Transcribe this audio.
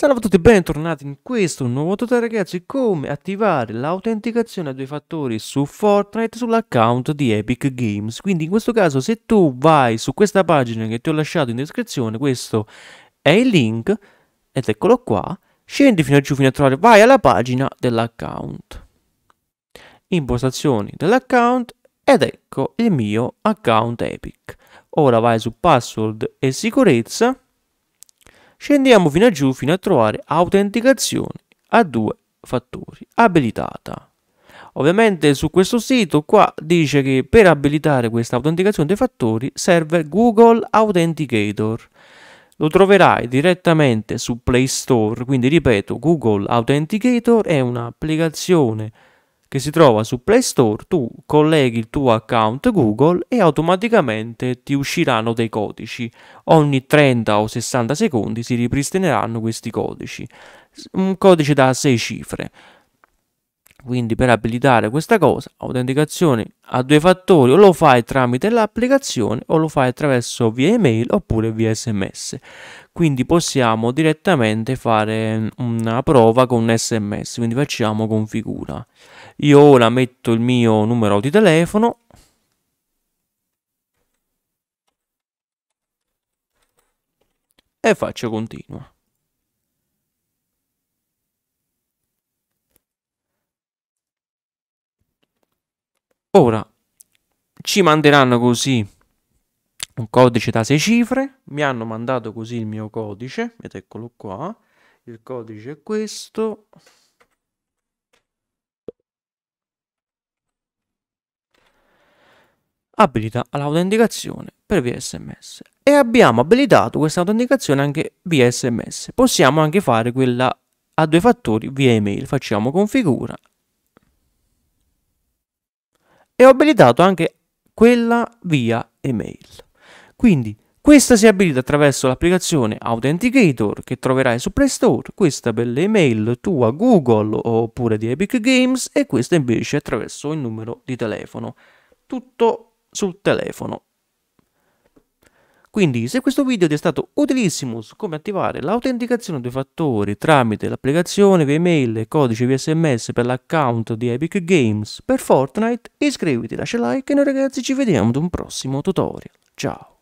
Salve a tutti e bentornati in questo nuovo tutorial ragazzi come attivare l'autenticazione a due fattori su Fortnite sull'account di Epic Games quindi in questo caso se tu vai su questa pagina che ti ho lasciato in descrizione questo è il link ed eccolo qua scendi fino a giù fino a trovare vai alla pagina dell'account impostazioni dell'account ed ecco il mio account Epic ora vai su password e sicurezza scendiamo fino a giù fino a trovare autenticazione a due fattori abilitata. Ovviamente su questo sito qua dice che per abilitare questa autenticazione dei fattori serve Google Authenticator. Lo troverai direttamente su Play Store, quindi ripeto, Google Authenticator è un'applicazione che si trova su Play Store, tu colleghi il tuo account Google e automaticamente ti usciranno dei codici. Ogni 30 o 60 secondi si ripristineranno questi codici. Un codice da 6 cifre. Quindi per abilitare questa cosa, autenticazione a due fattori, o lo fai tramite l'applicazione o lo fai attraverso via email oppure via sms. Quindi possiamo direttamente fare una prova con sms, quindi facciamo configura. Io ora metto il mio numero di telefono e faccio continua. Ora, ci manderanno così un codice da 6 cifre, mi hanno mandato così il mio codice, ed eccolo qua, il codice è questo. Abilita l'autenticazione per via sms e abbiamo abilitato questa autenticazione anche via sms possiamo anche fare quella a due fattori via email facciamo configura e ho abilitato anche quella via email. Quindi questa si abilita attraverso l'applicazione Authenticator che troverai su Play Store, questa per le email tua Google oppure di Epic Games e questa invece attraverso il numero di telefono. Tutto sul telefono quindi se questo video ti è stato utilissimo su come attivare l'autenticazione due fattori tramite l'applicazione via email e codice via sms per l'account di Epic Games per Fortnite, iscriviti, lascia like e noi ragazzi ci vediamo ad un prossimo tutorial. Ciao!